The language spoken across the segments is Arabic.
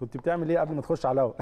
كنت بتعمل ايه قبل ما تخش على الهوا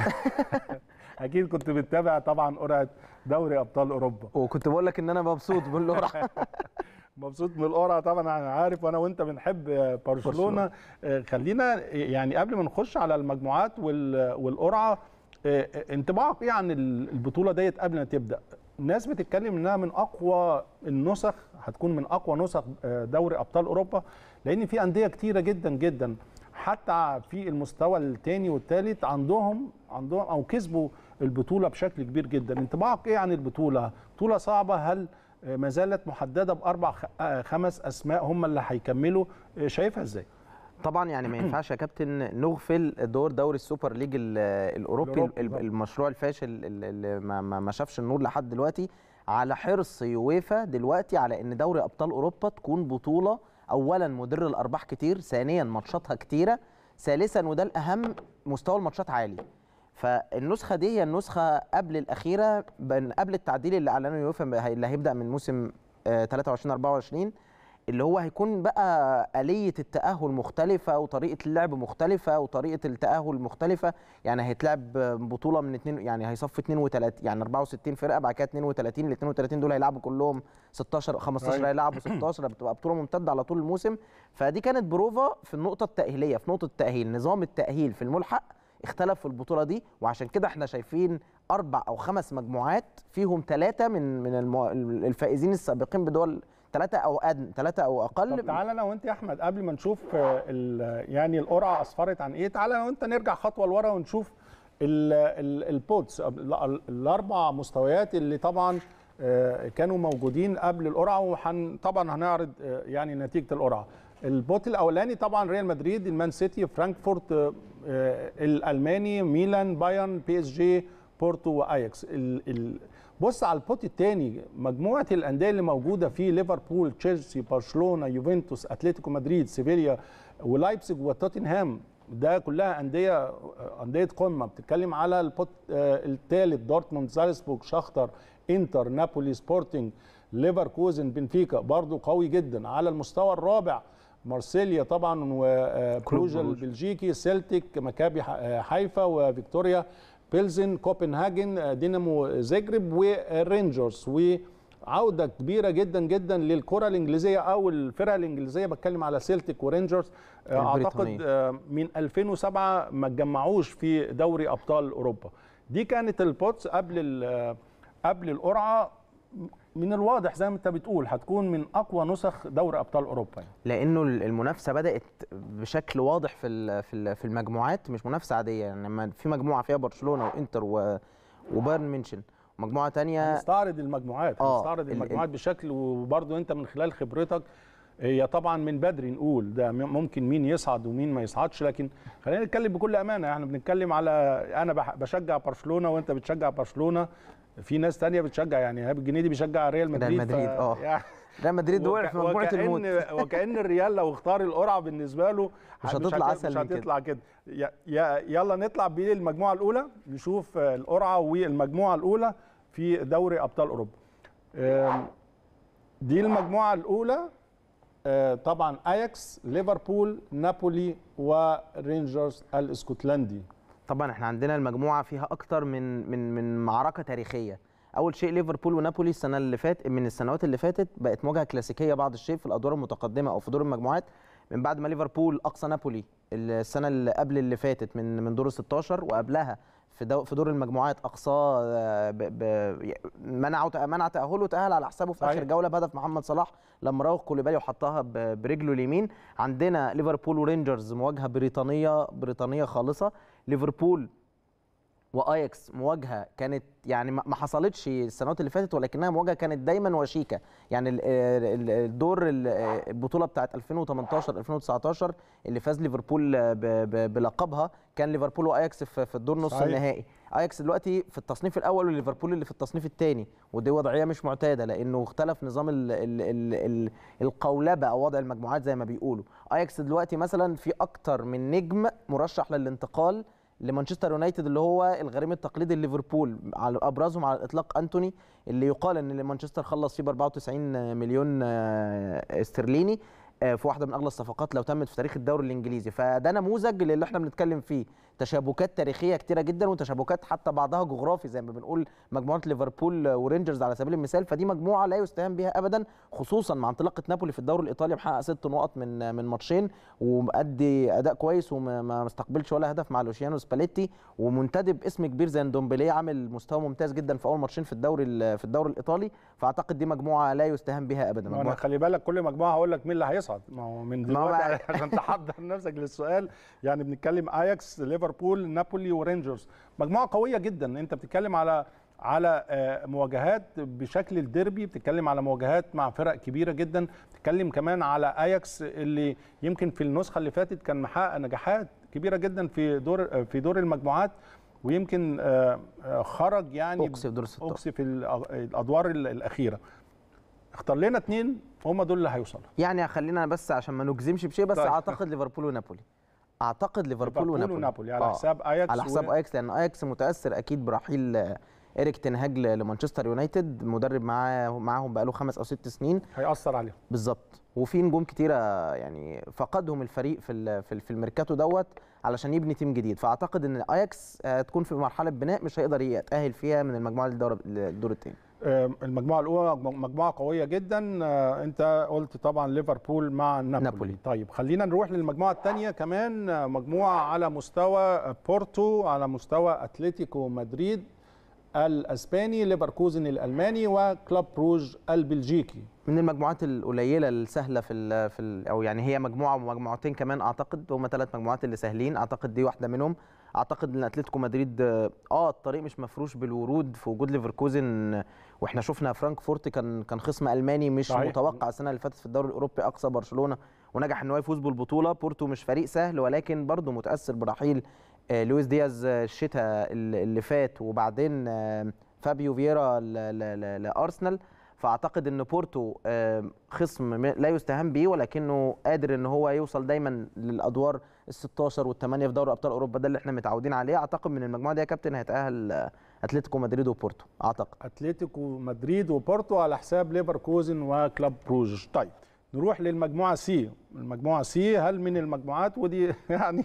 اكيد كنت بتتابع طبعا قرعه دوري ابطال اوروبا وكنت بقول لك ان انا مبسوط بالقرعه مبسوط من القرعه طبعا انا عارف وانا وانت بنحب برشلونه آه، خلينا يعني قبل ما نخش على المجموعات والقرعه آه، آه، انطباعك ايه عن البطوله ديت قبل ما تبدا ناس بتتكلم انها من اقوى النسخ هتكون من اقوى نسخ دوري ابطال اوروبا لان في انديه كتيره جدا جدا حتى في المستوى الثاني والثالث عندهم عندهم او كسبوا البطوله بشكل كبير جدا انطباعك ايه عن البطوله بطوله صعبه هل ما زالت محدده باربع آه، خمس اسماء هم اللي هيكملوا آه، شايفها ازاي طبعا يعني ما ينفعش يا كابتن نغفل دور دوري السوبر ليج الاوروبي المشروع الفاشل اللي ما شافش النور لحد دلوقتي على حرص يويفا دلوقتي على ان دوري ابطال اوروبا تكون بطوله اولا مدر الارباح كتير ثانيا ماتشاتها كتيره ثالثا وده الاهم مستوى الماتشات عالي فالنسخه دي هي النسخه قبل الاخيره قبل التعديل اللي اعلنه يوفا اللي هيبدا من موسم 23 آه، 24 اللي هو هيكون بقى آلية التأهل مختلفة وطريقة اللعب مختلفة وطريقة التأهل مختلفة يعني هيتلعب بطولة من اتنين يعني هيصفي 32 يعني 64 فرقة بعد كده 32 ال 32 دول هيلعبوا كلهم 16 15 أيوة. هيلعبوا 16 بتبقى بطولة ممتدة على طول الموسم فدي كانت بروفا في النقطة التأهيلية في نقطة التأهيل نظام التأهيل في الملحق اختلف في البطولة دي وعشان كده احنا شايفين أربع أو خمس مجموعات فيهم ثلاثة من من الفائزين السابقين بدول ثلاثه او ادنى ثلاثه او اقل طب تعالى انا وانت يا احمد قبل ما نشوف آه، يعني القرعه اسفرت عن ايه تعالى انا وانت نرجع خطوه لورا ونشوف البودز الاربع مستويات اللي طبعا آه، كانوا موجودين قبل القرعه وحن طبعا هنعرض آه، يعني نتيجه القرعه البوت الاولاني طبعا ريال مدريد المان سيتي فرانكفورت الالماني ميلان بايرن بي اس جي بورتو واياكس بص على البوت الثاني مجموعه الانديه اللي موجوده فيه ليفربول تشيلسي برشلونه يوفنتوس اتلتيكو مدريد سيفيليا ولايبسج وتوتنهام ده كلها انديه آه، انديه قمه بتتكلم على البوت آه، الثالث دورتموند سالزبورغ شختر انتر نابولي سبورتنج ليفركوزن بنفيكا برضو قوي جدا على المستوى الرابع مارسيليا طبعا وكلوجا آه، البلجيكي سلتيك مكابي حيفا وفيكتوريا بيلزن كوبنهاجن آه، دينامو آه، زاجرب والرينجرز وعوده كبيره جدا جدا للكره الانجليزيه او الفرق الانجليزيه بتكلم على سيلتيك ورينجرز آه، اعتقد من 2007 ما اتجمعوش في دوري ابطال اوروبا دي كانت البوتس قبل قبل القرعه من الواضح زي ما انت بتقول هتكون من اقوى نسخ دوري ابطال اوروبا يعني. لانه المنافسه بدات بشكل واضح في في المجموعات مش منافسه عاديه يعني لما في مجموعه فيها برشلونه وانتر وبايرن ميونشن مجموعه تانية هنستعرض المجموعات آه هنستعرض المجموعات بشكل وبرضه انت من خلال خبرتك هي طبعا من بدري نقول ده ممكن مين يصعد ومين ما يصعدش لكن خلينا نتكلم بكل امانه احنا يعني بنتكلم على انا بشجع برشلونه وانت بتشجع برشلونه في ناس تانية بتشجع يعني ايهاب الجنيدي بيشجع ريال مدريد ريال مدريد اه يعني ريال مدريد وقع في مجموعه الموت وكأن الريال لو اختار القرعه بالنسبه له مش هتطلع مش عسل مش هتطلع كده, كده. يلا نطلع بيه المجموعه الاولى نشوف القرعه والمجموعه الاولى في دوري ابطال اوروبا دي المجموعه الاولى طبعا اياكس ليفربول نابولي ورينجرز الاسكتلندي طبعا احنا عندنا المجموعه فيها اكتر من من من معركه تاريخيه اول شيء ليفربول ونابولي السنه اللي فات من السنوات اللي فاتت بقت مواجهه كلاسيكيه بعض الشيء في الادوار المتقدمه او في دور المجموعات من بعد ما ليفربول اقصى نابولي السنه اللي قبل اللي فاتت من من دور 16 وقبلها في في دور المجموعات اقصاه منع منع تاهله تاهل على حسابه في اخر جوله بهدف محمد صلاح لما راوغ كوليبالي وحطها برجله اليمين عندنا ليفربول ورينجرز مواجهه بريطانيه بريطانيه خالصه ليفربول واياكس مواجهه كانت يعني ما حصلتش السنوات اللي فاتت ولكنها مواجهه كانت دايما وشيكه يعني الدور البطوله بتاعه 2018 2019 اللي فاز ليفربول بلقبها كان ليفربول واياكس في الدور نص النهائي اياكس دلوقتي في التصنيف الاول وليفربول اللي في التصنيف الثاني ودي وضعيه مش معتاده لانه اختلف نظام الـ الـ الـ الـ القولبه او وضع المجموعات زي ما بيقولوا اياكس دلوقتي مثلا في اكتر من نجم مرشح للانتقال لمانشستر يونايتد اللي هو الغريم التقليدي لليفربول على ابرزهم على الاطلاق انتوني اللي يقال ان مانشستر خلص فيه ب 94 مليون آه، استرليني آه، في واحده من اغلى الصفقات لو تمت في تاريخ الدوري الانجليزي فده نموذج للي احنا بنتكلم فيه تشابكات تاريخيه كتيره جدا وتشابكات حتى بعضها جغرافي زي ما بنقول مجموعه ليفربول ورينجرز على سبيل المثال فدي مجموعه لا يستهان بها ابدا خصوصا مع انطلاقه نابولي في الدوري الايطالي محقق ست نقط من من ماتشين ومؤدي اداء كويس وما استقبلش ولا هدف مع لوشيانو سباليتي ومنتدب اسم كبير زي دومبلي عامل مستوى ممتاز جدا في اول ماتشين في الدوري في الدوري الايطالي فاعتقد دي مجموعه لا يستهان بها ابدا خلي بالك كل مجموعه هقول لك مين اللي هيصعد هيصعد ما هو من دلوقتي عشان تحضر نفسك للسؤال يعني بنتكلم اياكس ليفربول نابولي ورينجرز مجموعه قويه جدا انت بتتكلم على على آه، مواجهات بشكل الديربي بتتكلم على مواجهات مع فرق كبيره جدا بتتكلم كمان على اياكس اللي يمكن في النسخه اللي فاتت كان محقق نجاحات كبيره جدا في دور آه، في دور المجموعات ويمكن آه، خرج يعني في دور اقصي في الادوار الاخيره اختار لنا اثنين هم دول اللي هيوصلوا يعني خلينا بس عشان ما نجزمش بشيء بس طيب. اعتقد ليفربول ونابولي اعتقد ليفربول ونابولي ونابولي على آه. حساب اياكس على حساب و... اياكس لان اياكس متاثر اكيد برحيل اريك آه، تنهاج لمانشستر يونايتد مدرب معاه معاهم بقاله خمس او ست سنين هيأثر عليهم بالظبط وفي نجوم كتيره يعني فقدهم الفريق في في الميركاتو دوت علشان يبني تيم جديد فاعتقد ان اياكس آه، تكون في مرحله بناء مش هيقدر يتاهل فيها من المجموعه للدور الدور الثاني آه، المجموعه الاولى مجموعه قويه جدا آه، انت قلت طبعا ليفربول مع نابولي, نابولي. طيب خلينا نروح للمجموعه الثانيه كمان آه، مجموعه على مستوى بورتو على مستوى اتلتيكو مدريد الاسباني ليفركوزن الالماني وكلوب بروج البلجيكي من المجموعات القليله السهله في الـ في الـ او يعني هي مجموعه ومجموعتين كمان اعتقد هما ثلاث مجموعات اللي سهلين اعتقد دي واحده منهم اعتقد ان اتلتيكو مدريد اه الطريق مش مفروش بالورود في وجود ليفركوزن واحنا شفنا فرانكفورت كان كان خصم الماني مش صحيح. متوقع السنه اللي فاتت في الدوري الاوروبي اقصى برشلونه ونجح ان هو يفوز بالبطوله بورتو مش فريق سهل ولكن برضه متاثر برحيل آه، لويس دياز آه، الشتاء اللي فات وبعدين آه، فابيو فييرا لارسنال فاعتقد ان بورتو خصم لا يستهان به ولكنه قادر ان هو يوصل دايما للادوار ال 16 وال 8 في دوري ابطال اوروبا ده اللي احنا متعودين عليه اعتقد من المجموعه دي يا كابتن هيتاهل آه، اتلتيكو مدريد وبورتو اعتقد اتلتيكو مدريد وبورتو على حساب ليفركوزن وكلاب بروج طيب نروح للمجموعه سي المجموعه سي هل من المجموعات ودي يعني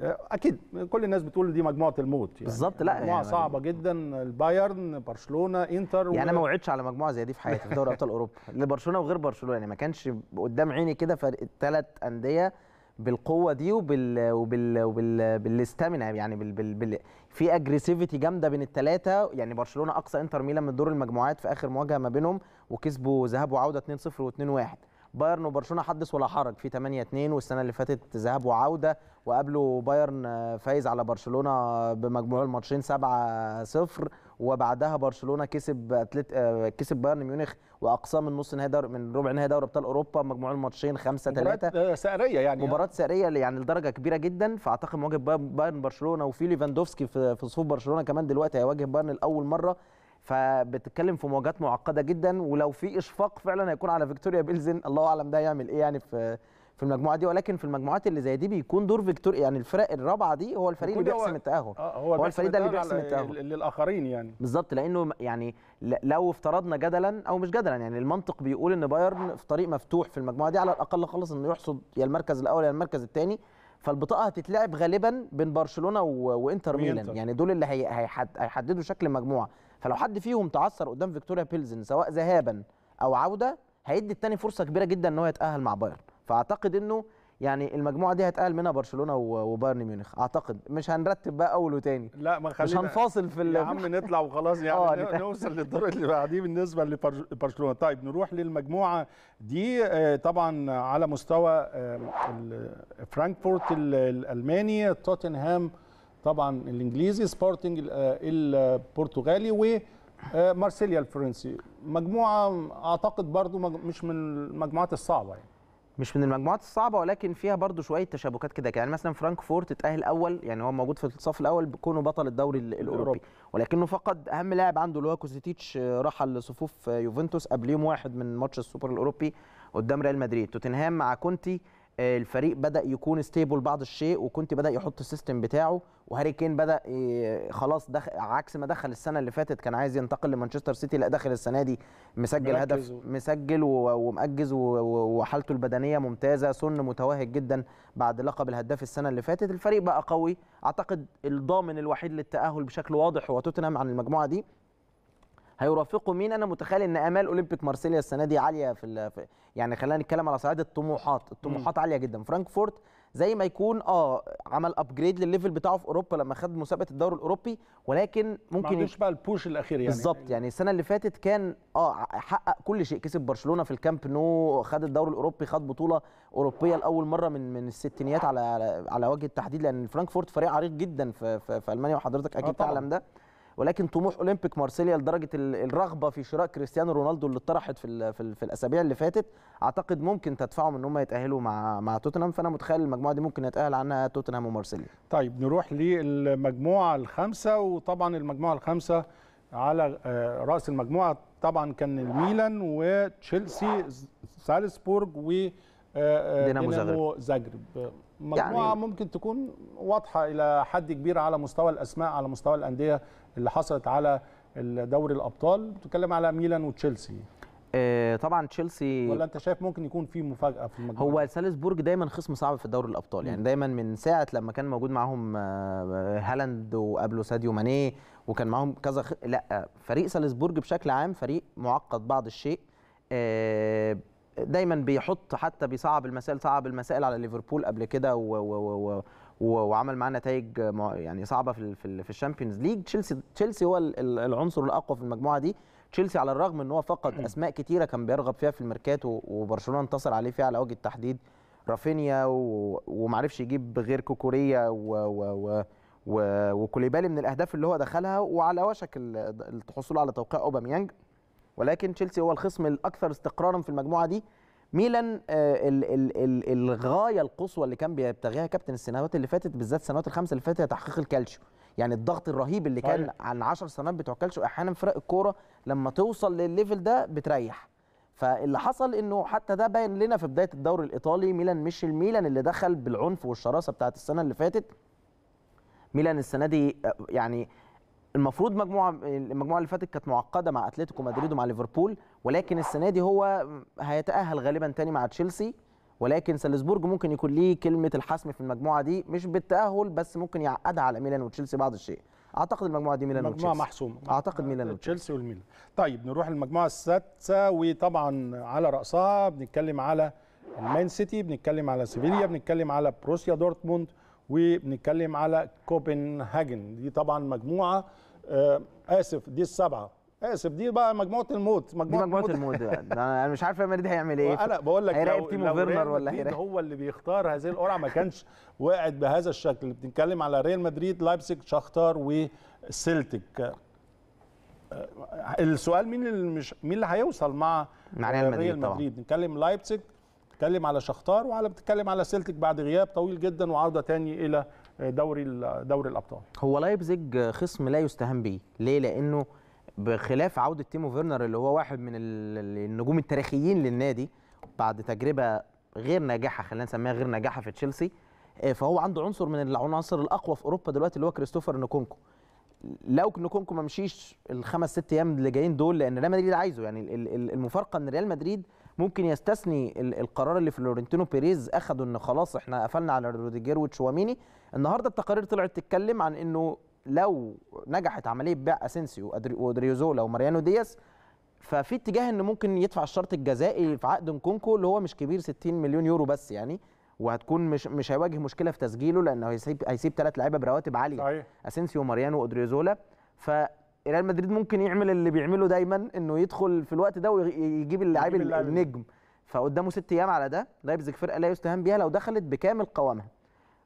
آه، اكيد كل الناس بتقول دي مجموعه الموت يعني بالظبط لا مجموعه يعني صعبه جدا البايرن برشلونه انتر يعني انا و... ما وعدتش على مجموعه زي دي في حياتي في دوري ابطال اوروبا لبرشلونه وغير برشلونه يعني ما كانش قدام عيني كده فرق الثلاث انديه بالقوه دي وبال وبال وبال بالاستامنا يعني بال... بال... بال... في اجريسيفيتي جامده بين الثلاثه يعني برشلونه اقصى انتر ميلان من دور المجموعات في اخر مواجهه ما بينهم وكسبوا ذهاب وعوده 2-0 و2-1 بايرن وبرشلونه حدث ولا حرج في 8 2 والسنه اللي فاتت ذهاب وعوده وقبله بايرن فايز على برشلونه بمجموع الماتشين 7 0 وبعدها برشلونه كسب أتلت... آه، كسب بايرن ميونخ واقصى من نص نهائي دور... من ربع نهائي دوري ابطال اوروبا مجموع الماتشين 5 3 مباراه آه، سعريه يعني آه. مباراه سعريه يعني لدرجه كبيره جدا فاعتقد مواجهه بايرن برشلونه وفي ليفاندوفسكي في صفوف برشلونه كمان دلوقتي هيواجه بايرن لاول مره فبتتكلم في مواجهات معقده جدا ولو في اشفاق فعلا هيكون على فيكتوريا بيلزن الله اعلم ده يعمل ايه يعني في في المجموعه دي ولكن في المجموعات اللي زي دي بيكون دور فيكتوريا يعني الفرق الرابعه دي هو الفريق اللي بيحسم التاهل آه هو, هو الفريق ده اللي بيحسم التاهل للاخرين يعني بالظبط لانه يعني لو افترضنا جدلا او مش جدلا يعني المنطق بيقول ان بايرن في طريق مفتوح في المجموعه دي على الاقل خالص انه يحصد يا المركز الاول يا المركز الثاني فالبطاقه هتتلعب غالبا بين برشلونه وانتر ميلان يعني دول اللي هيحددوا شكل المجموعه فلو حد فيهم تعثر قدام فيكتوريا بيلزن سواء ذهابا او عوده هيدي التاني فرصه كبيره جدا ان هو يتاهل مع بايرن فاعتقد انه يعني المجموعه دي هيتاهل منها برشلونه وبايرن ميونخ اعتقد مش هنرتب بقى اول وتاني لا ما خلينا مش هنفاصل في يا عم نطلع وخلاص يعني آه، نوصل للدور اللي بعديه بالنسبه لبرشلونه طيب نروح للمجموعه دي آه، طبعا على مستوى آه، فرانكفورت الالماني توتنهام طبعا الانجليزي سبورتنج آه، البرتغالي و مارسيليا آه، الفرنسي مجموعه اعتقد برضو مش من المجموعات الصعبه يعني مش من المجموعات الصعبه ولكن فيها برضو شويه تشابكات كده يعني مثلا فرانكفورت اتاهل اول يعني هو موجود في الصف الاول بكونه بطل الدوري الاوروبي ولكنه فقد اهم لاعب عنده اللي هو كوزيتيتش آه، رحل لصفوف يوفنتوس قبل يوم واحد من ماتش السوبر الاوروبي قدام ريال مدريد توتنهام مع كونتي الفريق بدا يكون ستيبل بعض الشيء وكنت بدا يحط السيستم بتاعه وهاري كين بدا آه، خلاص دخل عكس ما دخل السنه اللي فاتت كان عايز ينتقل لمانشستر سيتي لا دخل السنه دي مسجل هدف مسجل ومأجز وحالته البدنيه ممتازه سن متوهج جدا بعد لقب الهداف السنه اللي فاتت الفريق بقى قوي اعتقد الضامن الوحيد للتاهل بشكل واضح هو توتنهام عن المجموعه دي هيرافقه مين انا متخيل ان امال اولمبيك مارسيليا السنه دي عاليه في, يعني خلينا نتكلم على صعيد الطموحات الطموحات عاليه جدا فرانكفورت زي ما يكون اه عمل ابجريد للليفل بتاعه في اوروبا لما خد مسابقه الدوري الاوروبي ولكن ممكن ما بقى البوش الاخير يعني بالظبط يعني السنه اللي فاتت كان اه حقق كل شيء كسب برشلونه في الكامب نو خد الدوري الاوروبي خد بطوله اوروبيه لاول مره من من الستينيات على على وجه التحديد لان فرانكفورت فريق عريق جدا في, في, في المانيا وحضرتك اكيد آه، تعلم ده ولكن طموح اولمبيك مارسيليا لدرجه الرغبه في شراء كريستيانو رونالدو اللي اتطرحت في, في, في الاسابيع اللي فاتت اعتقد ممكن تدفعهم ان هم يتاهلوا مع مع توتنهام فانا متخيل المجموعه دي ممكن يتاهل عنها توتنهام ومارسيليا طيب نروح للمجموعه الخامسه وطبعا المجموعه الخامسه على آه، راس المجموعه طبعا كان الميلان وتشيلسي سالسبورج و آه، آه، دينامو زغرب, زغرب. يعني مجموعه يعني ممكن تكون واضحه الى حد كبير على مستوى الاسماء على مستوى الانديه اللي حصلت على دوري الابطال بتتكلم على ميلان وتشيلسي آه، طبعا تشيلسي ولا انت شايف ممكن يكون في مفاجاه في المجموعه هو سالزبورج دايما خصم صعب في دوري الابطال يعني دايما من ساعه لما كان موجود معاهم آه، آه، هالاند وقبله ساديو ماني وكان معاهم كذا خ... لا فريق سالزبورج بشكل عام فريق معقد بعض الشيء دايما بيحط حتى بيصعب المسائل صعب المسائل على ليفربول قبل كده و... و... و... وعمل معاه نتائج يعني صعبه في في الشامبيونز ليج تشيلسي تشيلسي هو العنصر الاقوى في المجموعه دي تشيلسي على الرغم ان هو فقد اسماء كتيره كان بيرغب فيها في الميركاتو وبرشلونه انتصر عليه فيها على وجه التحديد رافينيا ومعرفش يجيب غير كوكوريا و, و, و وكوليبالي من الاهداف اللي هو دخلها وعلى وشك الحصول على توقيع اوباميانج ولكن تشيلسي هو الخصم الاكثر استقرارا في المجموعه دي ميلان آه، الغايه القصوى اللي كان بيبتغيها كابتن السنوات اللي فاتت بالذات السنوات الخمسه اللي فاتت هي تحقيق الكالشيو يعني الضغط الرهيب اللي كان عن 10 سنوات بتوع الكالشيو احيانا فرق الكوره لما توصل للليفل ده بتريح فاللي حصل انه حتى ده باين لنا في بدايه الدوري الايطالي ميلان مش الميلان اللي دخل بالعنف والشراسه بتاعت السنه اللي فاتت ميلان السنه دي آه، يعني المفروض مجموعه المجموعه اللي فاتت كانت معقده مع اتلتيكو مدريد ومع ليفربول ولكن السنه دي هو هيتاهل غالبا تاني مع تشيلسي ولكن سالزبورج ممكن يكون ليه كلمه الحسم في المجموعه دي مش بالتاهل بس ممكن يعقدها على ميلان وتشيلسي بعض الشيء اعتقد المجموعه دي ميلان مجموعه محسومه اعتقد ميلان تشيلسي والميلان طيب نروح للمجموعه السادسه وطبعا على راسها بنتكلم على المان سيتي بنتكلم على سيفيليا بنتكلم على بروسيا دورتموند وبنتكلم على كوبنهاجن دي طبعا مجموعه آه اسف دي السبعه اسف دي بقى مجموعه الموت مجموعه دي مجموعه الموت انا مش عارف يا مريد هيعمل ايه انا بقول لك لو تيمو فيرنر ولا هيراقب هو اللي بيختار هذه القرعه ما كانش واعد بهذا الشكل بنتكلم على ريال مدريد لايبسك شختار وسلتك آه، آه، السؤال مين اللي مش مين اللي هيوصل مع, مع ريال مدريد, ريال مدريد. نتكلم لايبسك نتكلم على شختار وعلى بتتكلم على سلتك بعد غياب طويل جدا وعوده تاني الى دوري دوري الابطال هو لايبزيج خصم لا يستهان به ليه لانه بخلاف عوده تيمو فيرنر اللي هو واحد من النجوم التاريخيين للنادي بعد تجربه غير ناجحه خلينا نسميها غير ناجحه في تشيلسي آه، فهو عنده عنصر من العناصر الاقوى في اوروبا دلوقتي اللي هو كريستوفر نكونكو لو نكونكو ما مشيش الخمس ست ايام اللي جايين دول لان ريال مدريد عايزه يعني المفارقه ان ريال مدريد ممكن يستثني القرار اللي فلورنتينو بيريز اخده ان خلاص احنا قفلنا على روديجير وتشواميني النهارده التقارير طلعت تتكلم عن انه لو نجحت عمليه بيع اسينسيو وادريوزولا وماريانو دياس ففي اتجاه ان ممكن يدفع الشرط الجزائي في عقد نكونكو اللي هو مش كبير 60 مليون يورو بس يعني وهتكون مش مش هيواجه مشكله في تسجيله لانه هيسيب هيسيب ثلاث لعيبه برواتب عاليه اسينسيو ماريانو وادريوزولا ف ريال مدريد ممكن يعمل اللي بيعمله دايما انه يدخل في الوقت ده ويجيب اللاعب النجم فقدامه ست ايام على ده لايبزيج فرقه لا يستهان بيها لو دخلت بكامل قوامها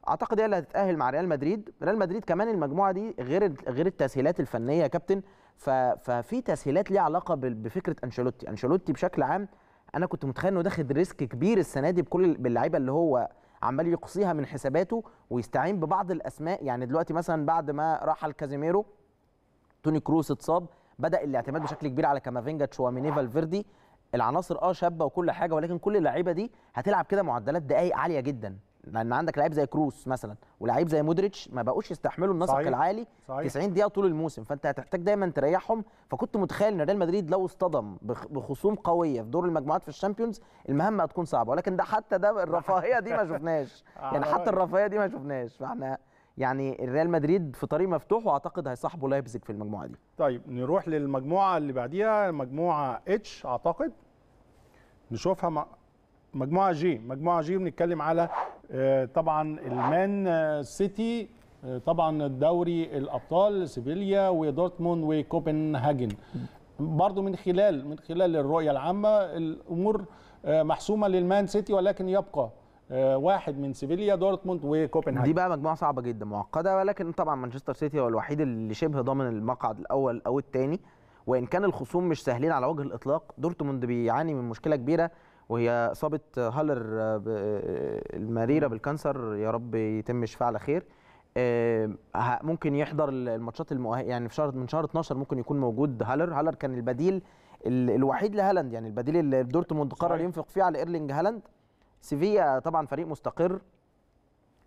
اعتقد هي اللي هتتاهل مع ريال مدريد ريال مدريد كمان المجموعه دي غير غير التسهيلات الفنيه يا كابتن ففي تسهيلات ليها علاقه بفكره انشيلوتي انشيلوتي بشكل عام انا كنت متخيل انه داخل ريسك كبير السنه دي بكل باللعيبه اللي هو عمال يقصيها من حساباته ويستعين ببعض الاسماء يعني دلوقتي مثلا بعد ما رحل كازيميرو توني كروس اتصاب بدا الاعتماد بشكل كبير على كامافينجا تشواميني فالفيردي العناصر اه شابه وكل حاجه ولكن كل اللعيبه دي هتلعب كده معدلات دقائق عاليه جدا لان عندك لعيب زي كروس مثلا ولعيب زي مودريتش ما بقوش يستحملوا النسق العالي صحيح. 90 دقيقه طول الموسم فانت هتحتاج دايما تريحهم فكنت متخيل ان ريال مدريد لو اصطدم بخصوم قويه في دور المجموعات في الشامبيونز المهمه هتكون صعبه ولكن ده حتى ده الرفاهيه دي ما شفناش آه. يعني حتى الرفاهيه دي ما شفناش فاحنا يعني الريال مدريد في طريق مفتوح واعتقد هيصاحبه لايبزيج في المجموعه دي طيب نروح للمجموعه اللي بعديها مجموعه اتش اعتقد نشوفها مجموعه جي مجموعه جي بنتكلم على آه، طبعا المان آه، سيتي آه، طبعا الدوري الابطال سيفيليا ودورتموند وكوبنهاجن برضو من خلال من خلال الرؤيه العامه الامور محسومه للمان سيتي ولكن يبقى آه، واحد من سيفيليا دورتموند وكوبنهاجن دي بقى مجموعه صعبه جدا معقده ولكن طبعا مانشستر سيتي هو الوحيد اللي شبه ضامن المقعد الاول او الثاني وان كان الخصوم مش سهلين على وجه الاطلاق دورتموند بيعاني من مشكله كبيره وهي اصابه هالر آه، المريره بالكانسر يا رب يتم الشفاء على خير آه، ممكن يحضر الماتشات المؤهل يعني في شهر من شهر 12 ممكن يكون موجود هالر هالر كان البديل الوحيد لهالاند يعني البديل اللي دورتموند قرر ينفق فيه على ايرلينج هالاند سيفيا طبعا فريق مستقر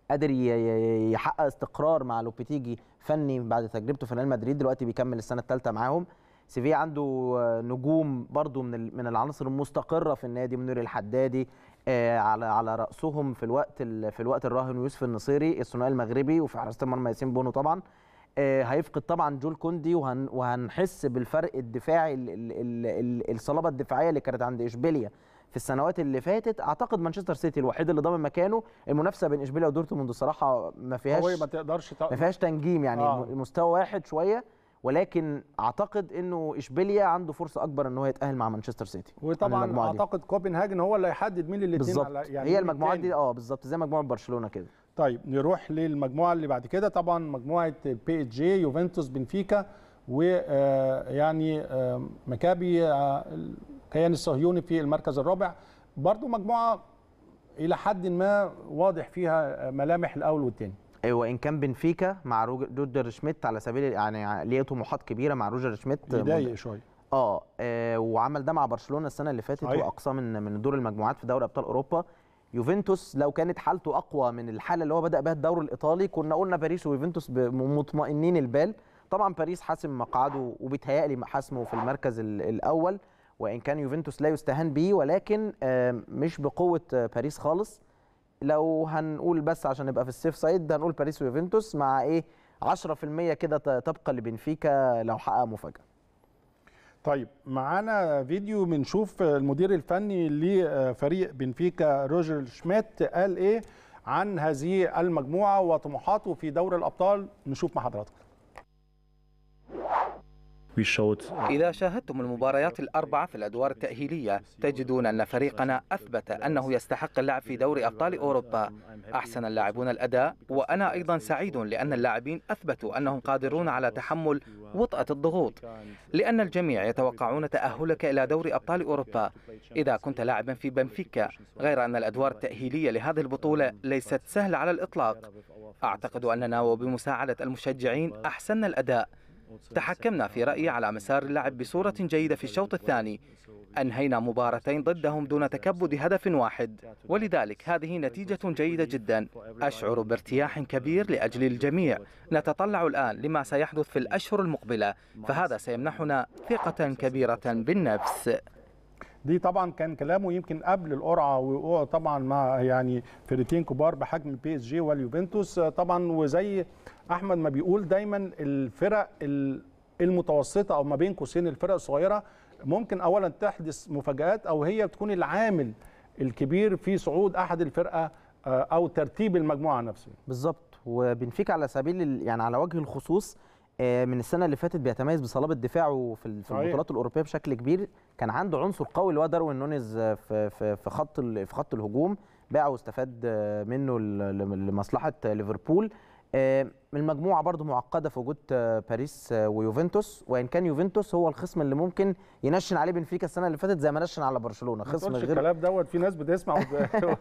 قادر يحقق استقرار مع لوبيتيجي فني بعد تجربته في ريال مدريد دلوقتي بيكمل السنه الثالثه معاهم سيفيا عنده آه، نجوم برضو من من العناصر المستقره في النادي منير الحدادي آه، على على راسهم في الوقت في الوقت الراهن يوسف النصيري الثنائي المغربي وفي حراسه المرمى ياسين بونو طبعا آه، هيفقد طبعا جول كوندي وهنحس بالفرق الدفاعي الصلابه الدفاعيه اللي كانت عند اشبيليا في السنوات اللي فاتت اعتقد مانشستر سيتي الوحيد اللي ضامن مكانه المنافسه بين اشبيليا ودورتموند الصراحه ما فيهاش ما تقدرش ما فيهاش تنجيم يعني آه. مستوى واحد شويه ولكن اعتقد انه اشبيليا عنده فرصه اكبر ان هو يتاهل مع مانشستر سيتي وطبعا اعتقد كوبنهاجن هو اللي هيحدد مين اللي بالظبط يعني هي المجموعات دي اه بالظبط زي مجموعه برشلونه كده طيب نروح للمجموعه اللي بعد كده طبعا مجموعه بي اتش جي يوفنتوس بنفيكا ويعني آه، آه، مكابي آه، كيان الصهيوني في المركز الرابع برضو مجموعة إلى حد ما واضح فيها ملامح الأول والثاني وان أيوة، كان بنفيكا مع روجر شميت على سبيل يعني ليه طموحات كبيره مع روجر شميت بداية شويه آه،, اه وعمل ده مع برشلونه السنه اللي فاتت أيوة. وأقصى من من دور المجموعات في دوري ابطال اوروبا يوفنتوس لو كانت حالته اقوى من الحاله اللي هو بدا بها الدوري الايطالي كنا قلنا باريس ويوفنتوس مطمئنين البال طبعا باريس حاسم مقعده وبيتهيألي حاسمه في المركز الاول وان كان يوفنتوس لا يستهان به ولكن آه، مش بقوه آه، باريس خالص لو هنقول بس عشان نبقى في السيف سايد هنقول باريس ويوفنتوس مع ايه 10% كده تبقى لبنفيكا لو حقق مفاجاه طيب معانا فيديو بنشوف المدير الفني لفريق بنفيكا روجر شميت قال ايه عن هذه المجموعه وطموحاته في دوري الابطال نشوف مع حضراتكم إذا شاهدتم المباريات الأربعة في الأدوار التأهيلية تجدون أن فريقنا أثبت أنه يستحق اللعب في دوري أبطال أوروبا أحسن اللاعبون الأداء وأنا أيضا سعيد لأن اللاعبين أثبتوا أنهم قادرون على تحمل وطأة الضغوط لأن الجميع يتوقعون تأهلك إلى دوري أبطال أوروبا إذا كنت لاعبا في بنفيكا غير أن الأدوار التأهيلية لهذه البطولة ليست سهلة على الإطلاق أعتقد أننا وبمساعدة المشجعين أحسن الأداء تحكمنا في رأيي على مسار اللعب بصورة جيدة في الشوط الثاني أنهينا مباراتين ضدهم دون تكبد هدف واحد ولذلك هذه نتيجة جيدة جدا أشعر بارتياح كبير لأجل الجميع نتطلع الآن لما سيحدث في الأشهر المقبلة فهذا سيمنحنا ثقة كبيرة بالنفس دي طبعا كان كلامه يمكن قبل القرعه وقوع طبعا مع يعني فرقتين كبار بحجم بي اس جي واليوفنتوس طبعا وزي احمد ما بيقول دايما الفرق المتوسطه او ما بين قوسين الفرق الصغيره ممكن اولا تحدث مفاجات او هي تكون العامل الكبير في صعود احد الفرقه آه، او ترتيب المجموعه نفسها بالظبط وبنفيك على سبيل يعني على وجه الخصوص آه، من السنه اللي فاتت بيتميز بصلابه دفاعه في البطولات الاوروبيه بشكل كبير كان عنده عنصر قوي اللي هو داروين نونيز آه، في في خط في خط الهجوم باعه واستفاد منه لمصلحه ليفربول آه، المجموعه برضو معقده في وجود آه، باريس آه، ويوفنتوس وان كان يوفنتوس هو الخصم اللي ممكن ينشن عليه بنفيكا السنه اللي فاتت زي ما نشن على برشلونه خصم غير الكلام دوت في ناس بتسمع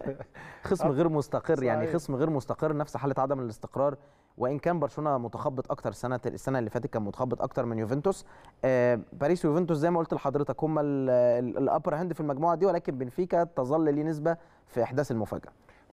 خصم غير مستقر يعني خصم غير مستقر نفس حاله عدم الاستقرار وان كان برشلونه متخبط اكتر سنه السنه اللي فاتت كان متخبط اكتر من يوفنتوس باريس ويوفنتوس زي ما قلت لحضرتك هم الابر هاند في المجموعه دي ولكن بنفيكا تظل ليه نسبه في احداث المفاجاه